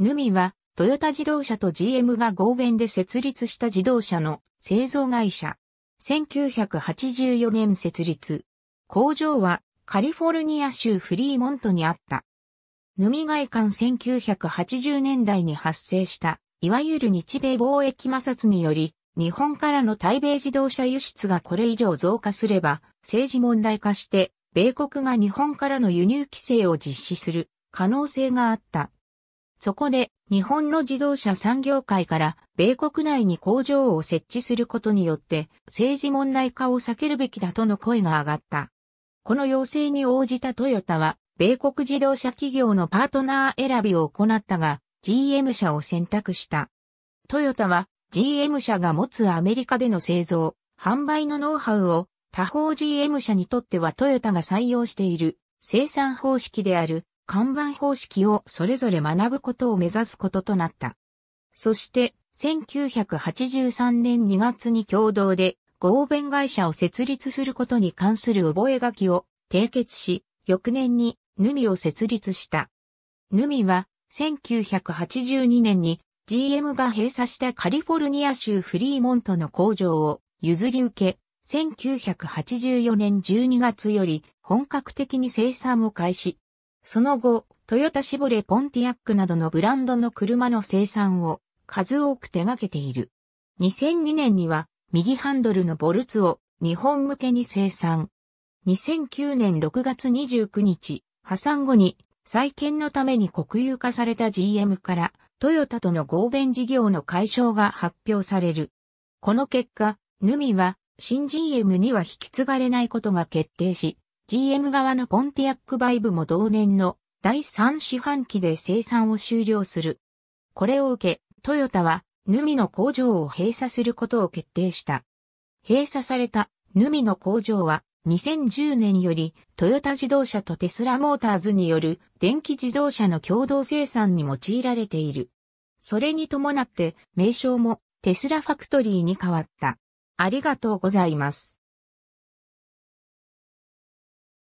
ヌミは、トヨタ自動車と GM が合弁で設立した自動車の製造会社。1984年設立。工場はカリフォルニア州フリーモントにあった。ヌミ外観1980年代に発生した、いわゆる日米貿易摩擦により、日本からの対米自動車輸出がこれ以上増加すれば、政治問題化して、米国が日本からの輸入規制を実施する可能性があった。そこで、日本の自動車産業界から、米国内に工場を設置することによって、政治問題化を避けるべきだとの声が上がった。この要請に応じたトヨタは、米国自動車企業のパートナー選びを行ったが、GM 社を選択した。トヨタは、GM 社が持つアメリカでの製造、販売のノウハウを、他方 GM 社にとってはトヨタが採用している、生産方式である、看板方式をそれぞれ学ぶことを目指すこととなった。そして、1983年2月に共同で合弁会社を設立することに関する覚書を締結し、翌年にヌミを設立した。ヌミは1982年に GM が閉鎖したカリフォルニア州フリーモントの工場を譲り受け、1984年12月より本格的に生産を開始、その後、トヨタシボレポンティアックなどのブランドの車の生産を数多く手掛けている。2002年には右ハンドルのボルツを日本向けに生産。2009年6月29日、破産後に再建のために国有化された GM からトヨタとの合弁事業の解消が発表される。この結果、ヌミは新 GM には引き継がれないことが決定し、GM 側のポンティアックバイブも同年の第3四半期で生産を終了する。これを受け、トヨタは、ヌミの工場を閉鎖することを決定した。閉鎖されたヌミの工場は、2010年よりトヨタ自動車とテスラモーターズによる電気自動車の共同生産に用いられている。それに伴って名称もテスラファクトリーに変わった。ありがとうございます。